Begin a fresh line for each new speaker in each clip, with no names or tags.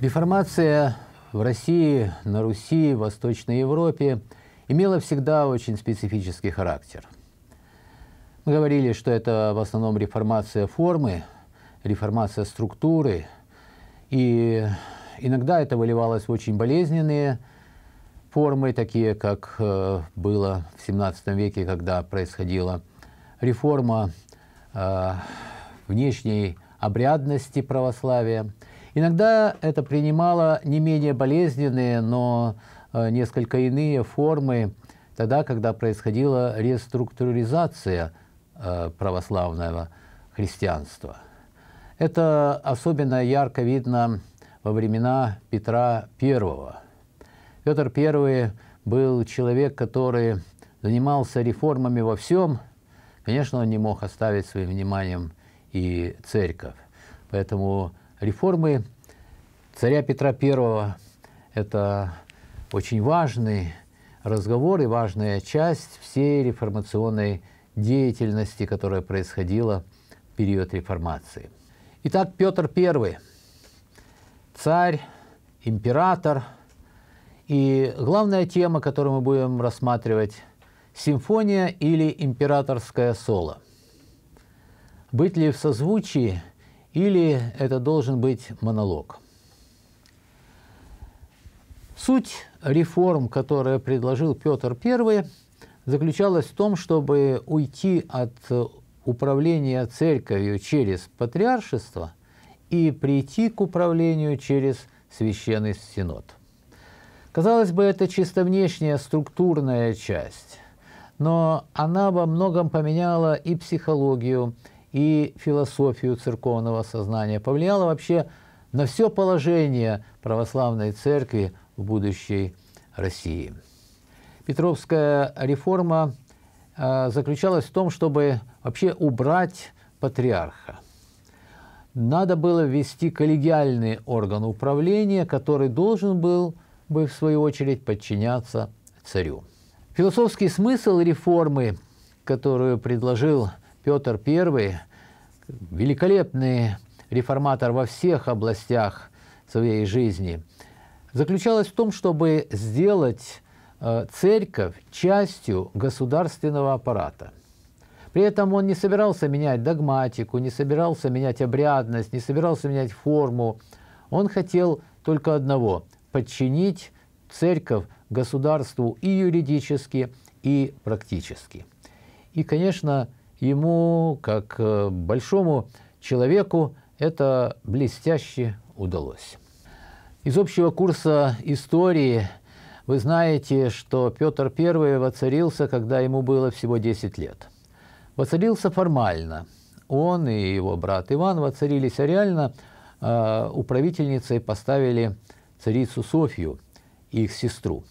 Реформация в России, на Руси, в Восточной Европе имела всегда очень специфический характер. Мы говорили, что это в основном реформация формы, реформация структуры, и иногда это выливалось в очень болезненные формы такие как э, было в 17 веке, когда происходила реформа э, внешней обрядности православия. Иногда это принимало не менее болезненные, но э, несколько иные формы, тогда, когда происходила реструктуризация православного христианства. Это особенно ярко видно во времена Петра Первого. Петр I был человек, который занимался реформами во всем. Конечно, он не мог оставить своим вниманием и церковь. Поэтому реформы царя Петра I – это очень важный разговор и важная часть всей реформационной деятельности, которая происходила в период реформации. Итак, Петр I, царь, император – и главная тема, которую мы будем рассматривать, симфония или императорское соло. Быть ли в созвучии или это должен быть монолог? Суть реформ, которые предложил Петр I, заключалась в том, чтобы уйти от управления церковью через патриаршество и прийти к управлению через священный синод – Казалось бы, это чисто внешняя структурная часть, но она во многом поменяла и психологию, и философию церковного сознания, повлияла вообще на все положение православной церкви в будущей России. Петровская реформа э, заключалась в том, чтобы вообще убрать патриарха. Надо было ввести коллегиальный орган управления, который должен был бы в свою очередь подчиняться царю. Философский смысл реформы, которую предложил Петр I, великолепный реформатор во всех областях своей жизни, заключалась в том, чтобы сделать э, церковь частью государственного аппарата. При этом он не собирался менять догматику, не собирался менять обрядность, не собирался менять форму. Он хотел только одного подчинить церковь государству и юридически, и практически. И, конечно, ему, как э, большому человеку, это блестяще удалось. Из общего курса истории вы знаете, что Петр I воцарился, когда ему было всего 10 лет. Воцарился формально. Он и его брат Иван воцарились, а реально э, управительницей поставили царицу Софью и их сестру.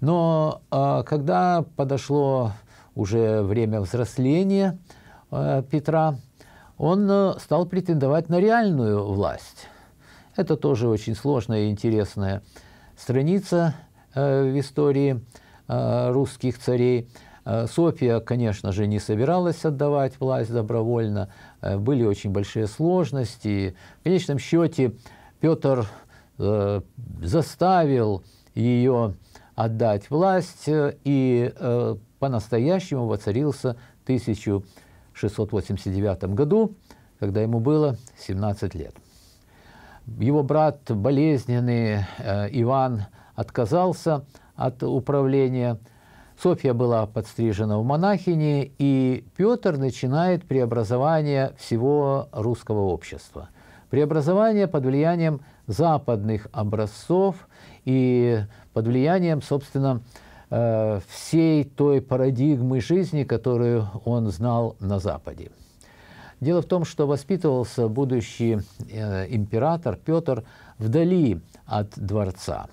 Но а, когда подошло уже время взросления а, Петра, он э, стал претендовать на реальную власть. Это тоже очень сложная и интересная страница э, в истории э, русских царей. София, конечно же, не собиралась отдавать власть добровольно. Были очень большие сложности. В конечном счете Петр Э, заставил ее отдать власть, э, и э, по-настоящему воцарился в 1689 году, когда ему было 17 лет. Его брат болезненный э, Иван отказался от управления. Софья была подстрижена в монахини, и Петр начинает преобразование всего русского общества. Преобразование под влиянием западных образцов и под влиянием, собственно, э, всей той парадигмы жизни, которую он знал на Западе. Дело в том, что воспитывался будущий э, император Петр вдали от дворца.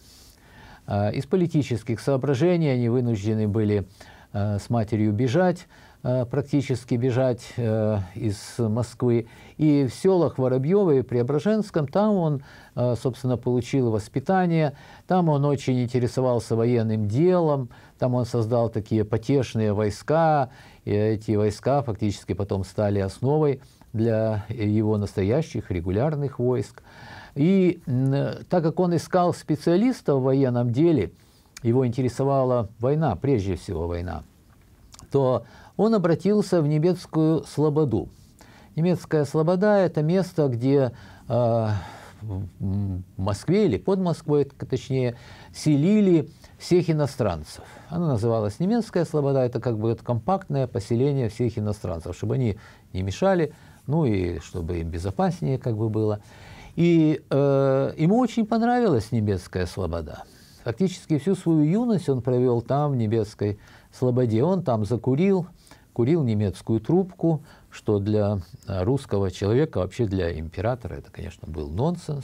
Э, из политических соображений они вынуждены были с матерью бежать, Э, практически бежать э, из Москвы. И в селах Воробьево и Преображенском, там он, э, собственно, получил воспитание, там он очень интересовался военным делом, там он создал такие потешные войска, и эти войска фактически потом стали основой для его настоящих регулярных войск. И так как он искал специалиста в военном деле, его интересовала война, прежде всего война, то он обратился в немецкую слободу. Немецкая слобода – это место, где э, в Москве или под Москвой, точнее, селили всех иностранцев. Она называлась немецкая слобода, это как бы это компактное поселение всех иностранцев, чтобы они не мешали, ну и чтобы им безопаснее как бы было. И э, ему очень понравилась немецкая слобода. Фактически всю свою юность он провел там, в немецкой слободе. Он там закурил, курил немецкую трубку, что для а, русского человека, вообще для императора, это, конечно, был нонсенс.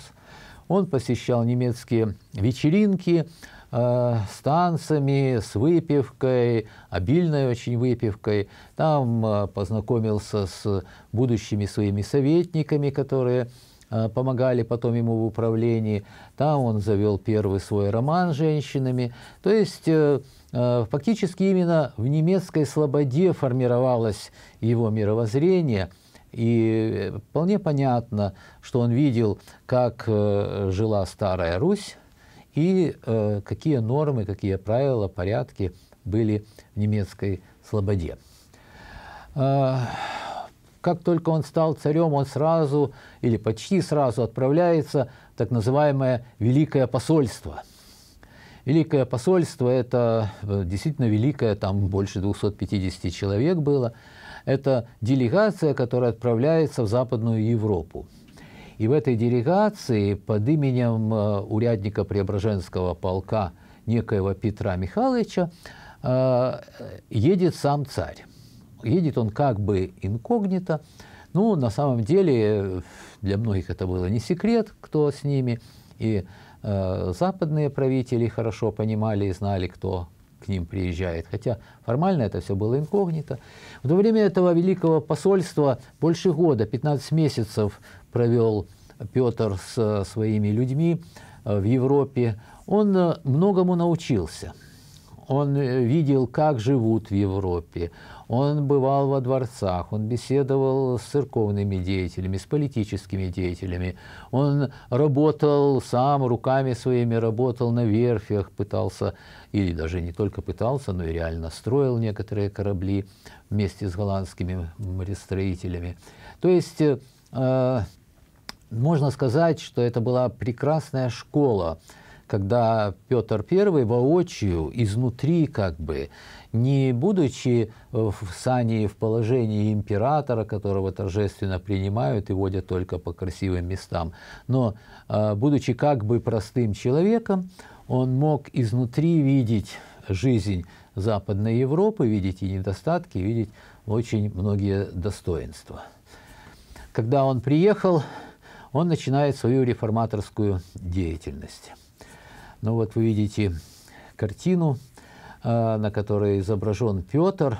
Он посещал немецкие вечеринки э, с танцами, с выпивкой, обильной очень выпивкой. Там э, познакомился с будущими своими советниками, которые Э, помогали потом ему в управлении. Там он завел первый свой роман с женщинами. То есть э, э, фактически именно в немецкой слободе формировалось его мировоззрение. И вполне понятно, что он видел, как жила Старая Русь и какие нормы, какие правила, порядки были в немецкой слободе. Как только он стал царем, он сразу или почти сразу отправляется в так называемое Великое посольство. Великое посольство – это э, действительно великое, там больше 250 человек было. Это делегация, которая отправляется в Западную Европу. И в этой делегации под именем э, урядника Преображенского полка некоего Петра Михайловича э, едет сам царь едет он как бы инкогнито, ну, на самом деле, для многих это было не секрет, кто с ними, и э, западные правители хорошо понимали и знали, кто к ним приезжает, хотя формально это все было инкогнито. В то время этого великого посольства больше года, 15 месяцев провел Петр с э, своими людьми э, в Европе, он э, многому научился. Он видел, как живут в Европе. Он бывал во дворцах, он беседовал с церковными деятелями, с политическими деятелями. Он работал сам руками своими, работал на верфях, пытался, или даже не только пытался, но и реально строил некоторые корабли вместе с голландскими морестроителями. То есть... Э, можно сказать, что это была прекрасная школа когда Петр I воочию, изнутри как бы, не будучи э, в сане в положении императора, которого торжественно принимают и водят только по красивым местам, но э, будучи как бы простым человеком, он мог изнутри видеть жизнь Западной Европы, видеть и недостатки, видеть очень многие достоинства. Когда он приехал, он начинает свою реформаторскую деятельность. Ну вот вы видите картину, э, на которой изображен Петр.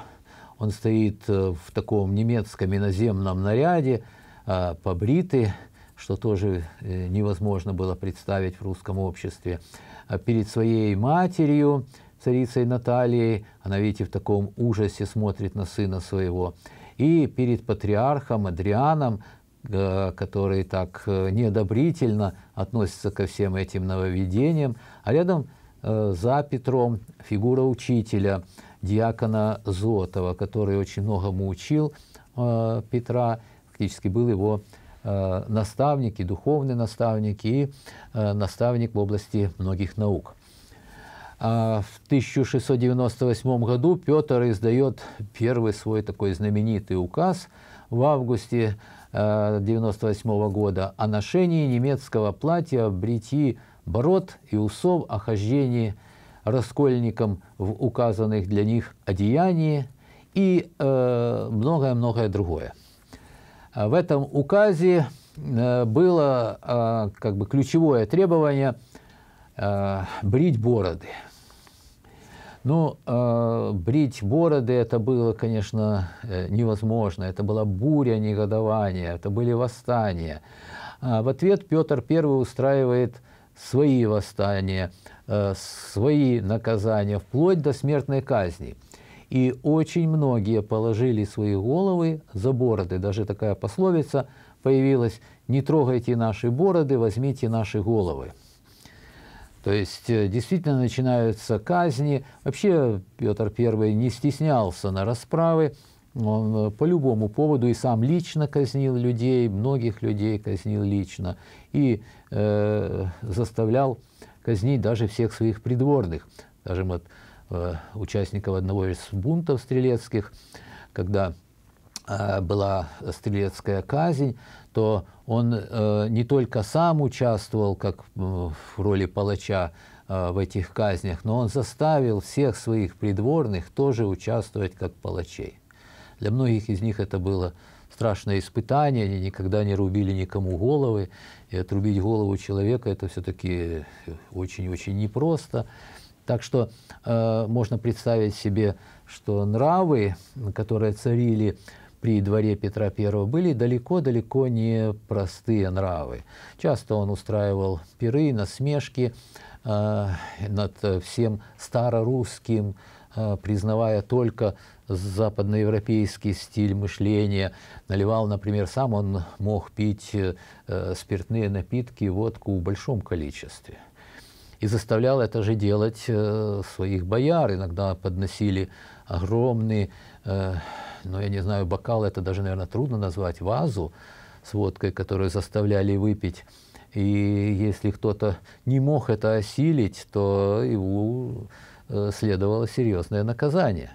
Он стоит э, в таком немецком иноземном наряде, э, побритый, что тоже невозможно было представить в русском обществе. А перед своей матерью, царицей Натальей, она, видите, в таком ужасе смотрит на сына своего. И перед патриархом Адрианом Э, которые так э, неодобрительно относятся ко всем этим нововведениям, а рядом э, за Петром фигура учителя, диакона Зотова, который очень многому учил Петра, фактически был его наставник и духовный наставник, и наставник в области многих наук. А в 1698 году Петр издает первый свой такой знаменитый указ. В августе 1998 -го года, о ношении немецкого платья, бритьи бород и усов, о хождении раскольникам в указанных для них одеянии и э, многое-многое другое. В этом указе э, было э, как бы ключевое требование брить бороды – ну, э, брить бороды это было, конечно, э, невозможно. Это была буря негодования, это были восстания. А в ответ Петр I устраивает свои восстания, э, свои наказания, вплоть до смертной казни. И очень многие положили свои головы за бороды. Даже такая пословица появилась «Не трогайте наши бороды, возьмите наши головы». То есть э, действительно начинаются казни. Вообще Петр I не стеснялся на расправы. Он э, по любому поводу и сам лично казнил людей, многих людей казнил лично. И э, заставлял казнить даже всех своих придворных. Даже вот, э, участников одного из бунтов стрелецких, когда а, была стрелецкая казнь, что он э, не только сам участвовал как э, в роли палача э, в этих казнях, но он заставил всех своих придворных тоже участвовать как палачей. Для многих из них это было страшное испытание, они никогда не рубили никому головы, и отрубить голову человека это все-таки э, очень-очень непросто. Так что э, можно представить себе, что нравы, которые царили при дворе Петра I были далеко-далеко не простые нравы. Часто он устраивал пиры, насмешки э, над всем старорусским, э, признавая только западноевропейский стиль мышления. Наливал, например, сам он мог пить э, спиртные напитки, водку в большом количестве и заставлял это же делать э, своих бояр. Иногда подносили огромный э, ну, я не знаю, бокал, это даже, наверное, трудно назвать, вазу с водкой, которую заставляли выпить. И если кто-то не мог это осилить, то его э, следовало серьезное наказание.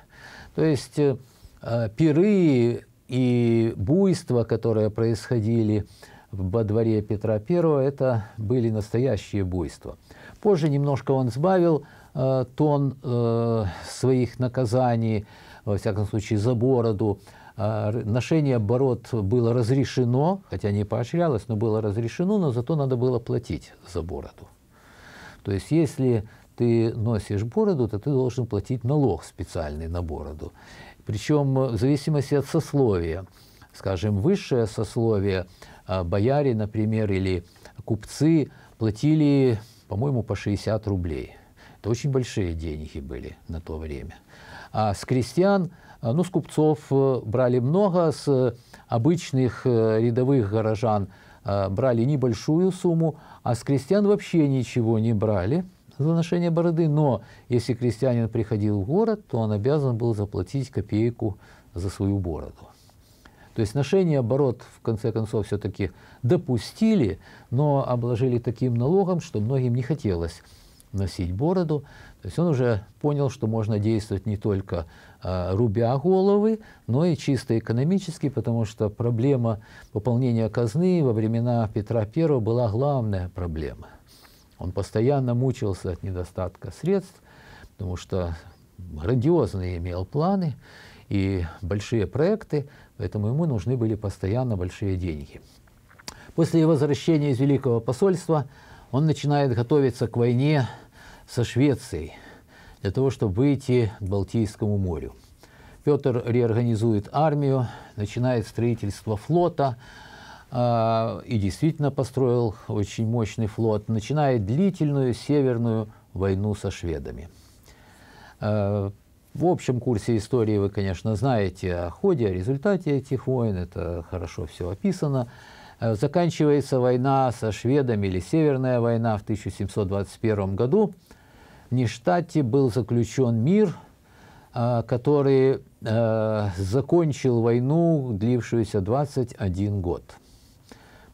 То есть э, э, пиры и буйства, которые происходили во дворе Петра I, это были настоящие буйства. Позже немножко он сбавил э, тон э, своих наказаний, во всяком случае, за бороду. А, ношение бород было разрешено, хотя не поощрялось, но было разрешено, но зато надо было платить за бороду. То есть, если ты носишь бороду, то ты должен платить налог специальный на бороду. Причем э, в зависимости от сословия. Скажем, высшее сословие, а, бояре, например, или купцы платили, по-моему, по 60 рублей. Это очень большие деньги были на то время. А с крестьян, а, ну, с купцов э, брали много, с обычных э, рядовых горожан а, брали небольшую сумму, а с крестьян вообще ничего не брали за ношение бороды, но если крестьянин приходил в город, то он обязан был заплатить копейку за свою бороду. То есть ношение бород в конце концов, все-таки допустили, но обложили таким налогом, что многим не хотелось носить бороду. То есть он уже понял, что можно действовать не только а, рубя головы, но и чисто экономически, потому что проблема пополнения казны во времена Петра I была главная проблема. Он постоянно мучился от недостатка средств, потому что грандиозные имел планы и большие проекты, поэтому ему нужны были постоянно большие деньги. После возвращения из Великого посольства он начинает готовиться к войне со Швецией для того, чтобы выйти к Балтийскому морю. Петр реорганизует армию, начинает строительство флота а, и действительно построил очень мощный флот, начинает длительную северную войну со шведами. А, в общем курсе истории вы, конечно, знаете о ходе, о результате этих войн, это хорошо все описано. Э, заканчивается война со шведами или Северная война в 1721 году. В Ништадте был заключен мир, э, который э, закончил войну, длившуюся 21 год.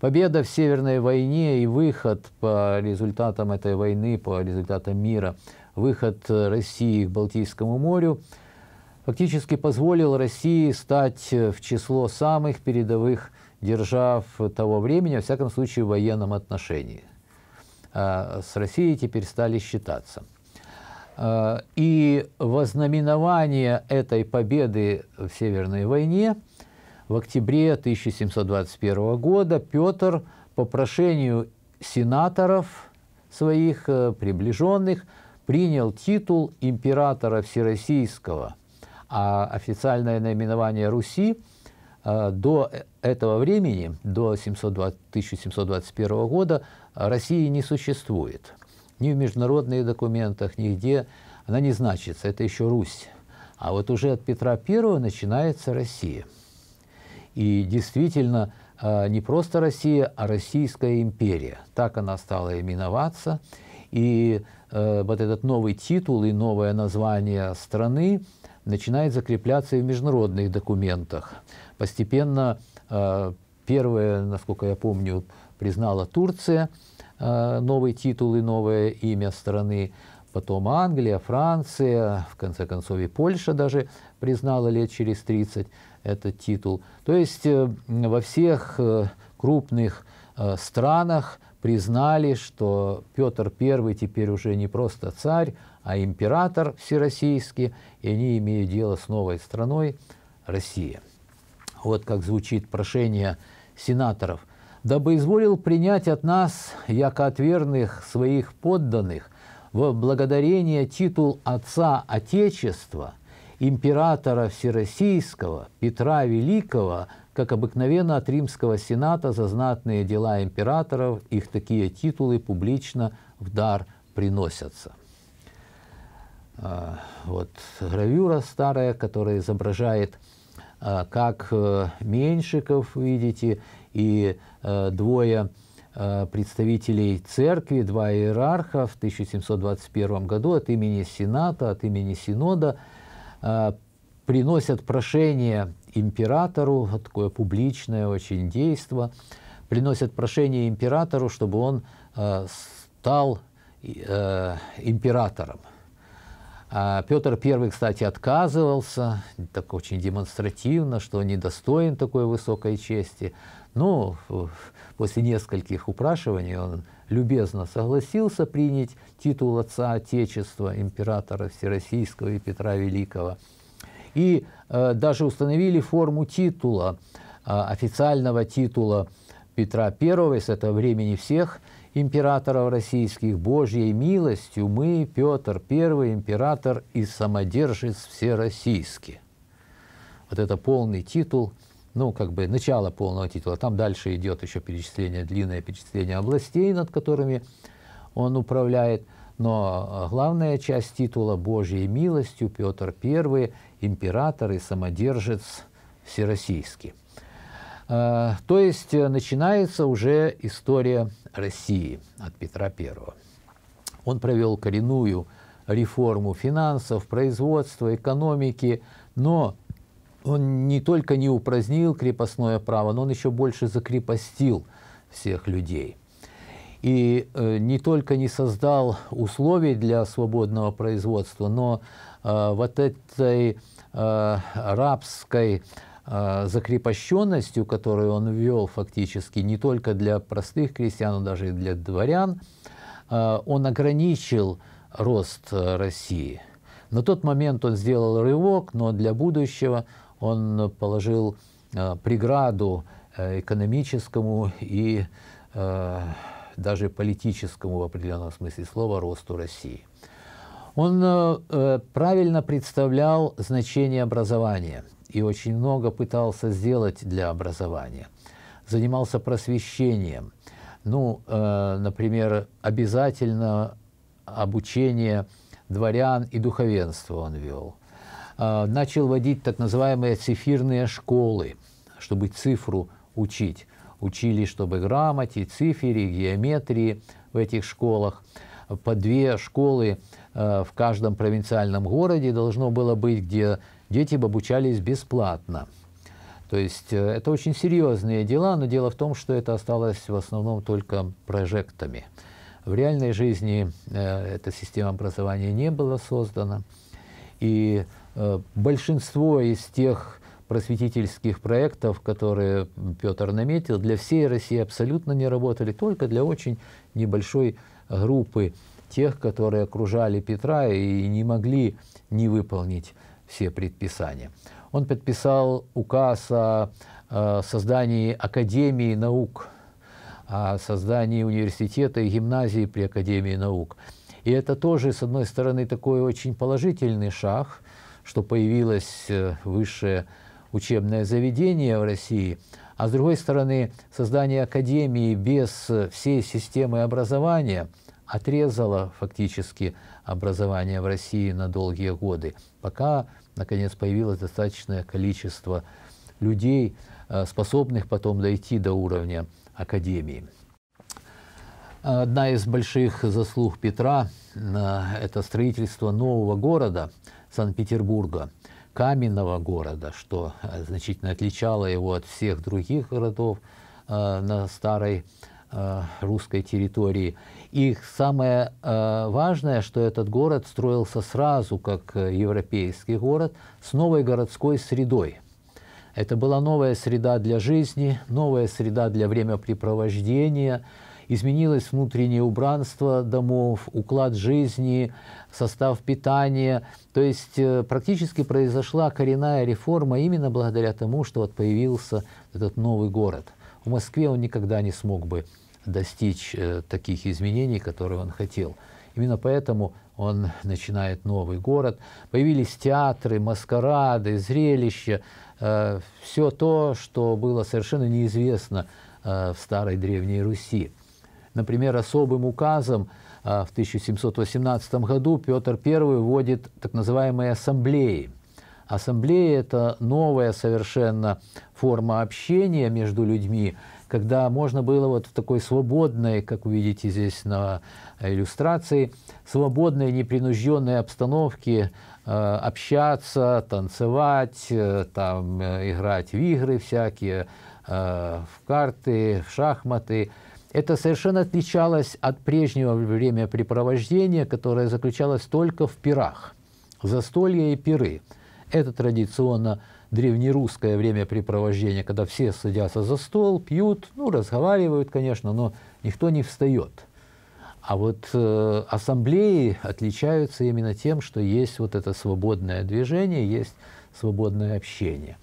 Победа в Северной войне и выход по результатам этой войны, по результатам мира, выход России к Балтийскому морю фактически позволил России стать в число самых передовых держав того времени, во всяком случае, в военном отношении. А, с Россией теперь стали считаться. А, и вознаменование этой победы в Северной войне в октябре 1721 года Петр по прошению сенаторов своих э, приближенных принял титул императора Всероссийского, а официальное наименование Руси э, до э, этого времени, до 1721 года, России не существует. Ни в международных документах, нигде она не значится, это еще Русь. А вот уже от Петра I начинается Россия. И действительно, а, не просто Россия, а Российская империя. Так она стала именоваться. И э, вот этот новый титул и новое название страны начинает закрепляться и в международных документах. Постепенно Э, первое, насколько я помню, признала Турция э, новый титул и новое имя страны. Потом Англия, Франция, в конце концов и Польша даже признала лет через 30 этот титул. То есть э, во всех крупных странах признали, что Петр I теперь уже не просто царь, а император всероссийский, и они имеют дело с новой страной Россия. Вот как звучит прошение сенаторов. «Дабы изволил принять от нас, яко верных своих подданных, во благодарение титул Отца Отечества, императора Всероссийского, Петра Великого, как обыкновенно от Римского Сената за знатные дела императоров, их такие титулы публично в дар приносятся. А, вот гравюра старая, которая изображает а, как э, Меньшиков, видите, и э, двое э, представителей церкви, два иерарха в 1721 году от имени Сената, от имени Синода а, приносят прошение императору, такое публичное очень действо, приносят прошение императору, чтобы он стал императором, а Петр I, кстати, отказывался, так очень демонстративно, что недостоин такой высокой чести. Но ну, после нескольких упрашиваний он любезно согласился принять титул отца Отечества, императора Всероссийского и Петра Великого. И э, даже установили форму титула, э, официального титула Петра I с этого времени всех – императоров российских, Божьей милостью мы, Петр I, император и самодержец всероссийский. Вот это полный титул, ну, как бы начало полного титула. Там дальше идет еще перечисление, длинное перечисление областей, над которыми он управляет. Но а, главная часть титула «Божьей милостью» Петр I, император и самодержец всероссийский. Э, то есть э, начинается уже история России от Петра I. Он провел коренную реформу финансов, производства, экономики, но он не только не упразднил крепостное право, но он еще больше закрепостил всех людей. И э, не только не создал условий для свободного производства, но э, вот этой э, рабской а, закрепощенностью, которую он ввел фактически не только для простых крестьян, но даже и для дворян, а, он ограничил рост э, России. На тот момент он сделал рывок, но для будущего он положил э, преграду э, экономическому и даже политическому в определенном смысле слова росту России. Он правильно представлял значение образования – и очень много пытался сделать для образования. Занимался просвещением. Ну, э, например, обязательно обучение дворян и духовенства он вел. Э, начал водить так называемые цифирные школы, чтобы цифру учить. Учили, чтобы грамоте, цифере, геометрии в этих школах. По две школы э, в каждом провинциальном городе должно было быть, где дети обучались бесплатно. То есть э, это очень серьезные дела, но дело в том, что это осталось в основном только прожектами. В реальной жизни э, эта система образования не была создана, и э, большинство из тех просветительских проектов, которые Петр наметил, для всей России абсолютно не работали, только для очень небольшой группы тех, которые окружали Петра и не могли не выполнить все предписания. Он подписал указ о э, создании Академии наук, о создании университета и гимназии при Академии наук. И это тоже, с одной стороны, такой очень положительный шаг, что появилось э, высшее учебное заведение в России, а с другой стороны, создание академии без всей системы образования – отрезала фактически образование в России на долгие годы, пока, наконец, появилось достаточное количество людей, э, способных потом дойти до уровня академии. Одна из больших заслуг Петра э, – это строительство нового города Санкт-Петербурга, каменного города, что э, значительно отличало его от всех других городов на старой русской территории. И самое э, важное, что этот город строился сразу как э, европейский город с новой городской средой. Это была новая среда для жизни, новая среда для времяпрепровождения, изменилось внутреннее убранство домов, уклад жизни, состав питания. То есть э, практически произошла коренная реформа именно благодаря тому, что вот появился этот новый город. В Москве он никогда не смог бы достичь э, таких изменений, которые он хотел. Именно поэтому он начинает новый город. Появились театры, маскарады, зрелища, э, все то, что было совершенно неизвестно э, в старой Древней Руси. Например, особым указом э, в 1718 году Петр I вводит так называемые ассамблеи – Ассамблея – это новая совершенно форма общения между людьми, когда можно было вот в такой свободной, как вы видите здесь на э, иллюстрации, свободной, непринужденной обстановке э, общаться, танцевать, э, там, играть в игры всякие, в карты, в шахматы. Это совершенно отличалось от прежнего времяпрепровождения, которое заключалось только в пирах, застолье и пиры – это традиционно древнерусское времяпрепровождение, когда все садятся за стол, пьют, ну, разговаривают, конечно, но никто не встает. А вот э, ассамблеи отличаются именно тем, что есть вот это свободное движение, есть свободное общение.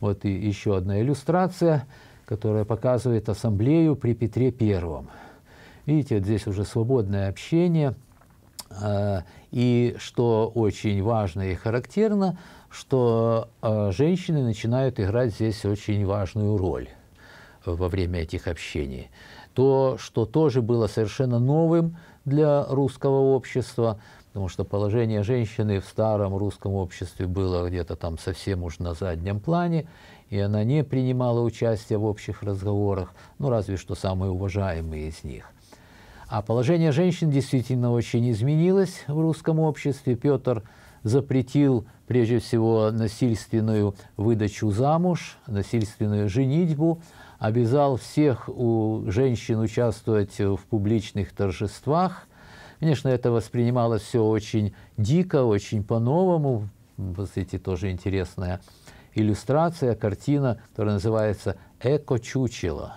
Вот и еще одна иллюстрация, которая показывает ассамблею при Петре Первом. Видите, вот здесь уже свободное общение – Э, и что очень важно и характерно, что э, женщины начинают играть здесь очень важную роль во время этих общений. То, что тоже было совершенно новым для русского общества, потому что положение женщины в старом русском обществе было где-то там совсем уж на заднем плане, и она не принимала участия в общих разговорах, ну разве что самые уважаемые из них. А положение женщин действительно очень изменилось в русском обществе. Петр запретил прежде всего насильственную выдачу замуж, насильственную женитьбу, обязал всех у женщин участвовать в публичных торжествах. Конечно, это воспринималось все очень дико, очень по-новому. Вот эти тоже интересная иллюстрация, картина, которая называется «Эко-чучело».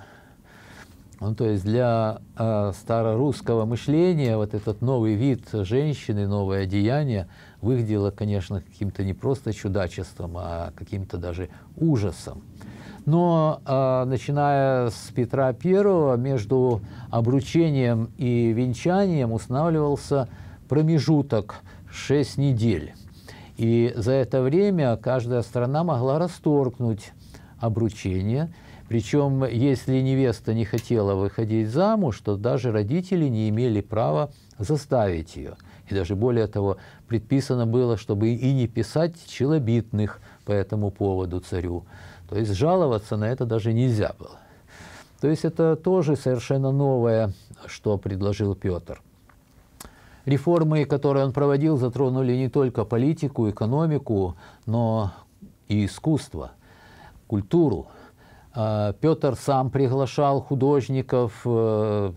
Ну, то есть для э, старорусского мышления вот этот новый вид женщины, новое одеяние выглядело, конечно, каким-то не просто чудачеством, а каким-то даже ужасом. Но э, начиная с Петра I между обручением и венчанием устанавливался промежуток 6 недель. И за это время каждая страна могла расторгнуть обручение – причем, если невеста не хотела выходить замуж, то даже родители не имели права заставить ее. И даже более того, предписано было, чтобы и не писать челобитных по этому поводу царю. То есть жаловаться на это даже нельзя было. То есть это тоже совершенно новое, что предложил Петр. Реформы, которые он проводил, затронули не только политику, экономику, но и искусство, культуру – а, Петр сам приглашал художников, э,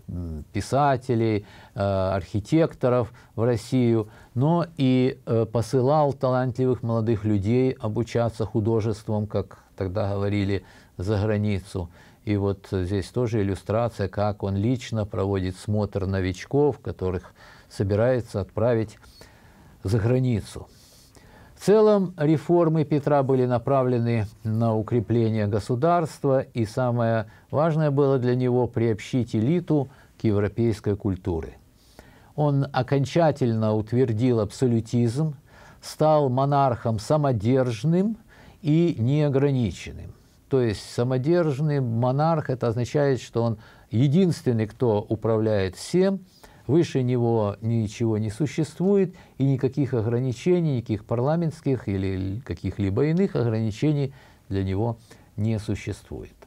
писателей, э, архитекторов в Россию, но и э, посылал талантливых молодых людей обучаться художеством, как тогда говорили, за границу. И вот здесь тоже иллюстрация, как он лично проводит смотр новичков, которых собирается отправить за границу целом реформы Петра были направлены на укрепление государства, и самое важное было для него приобщить элиту к европейской культуре. Он окончательно утвердил абсолютизм, стал монархом самодержным и неограниченным. То есть самодержный монарх – это означает, что он единственный, кто управляет всем – Выше него ничего не существует, и никаких ограничений, никаких парламентских или каких-либо иных ограничений для него не существует.